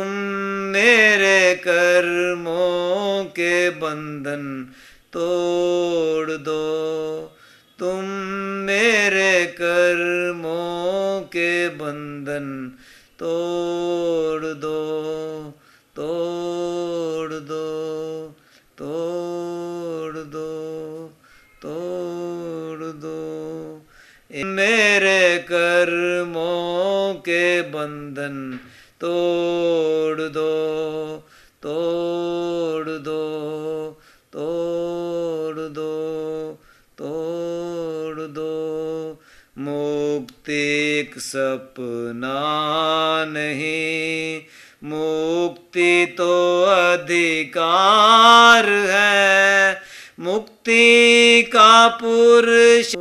तुम मेरे कर्मों के बंधन तोड़ दो तुम मेरे कर्मों के बंधन तोड़ दो तोड़ दो तोड़ दो तोड़ दो मेरे कर्म बंधन तोड़ दो तोड़ दो तोड़ दो तोड़ दो मुक्ति एक सपना नहीं मुक्ति तो अधिकार है मुक्ति का पुरुष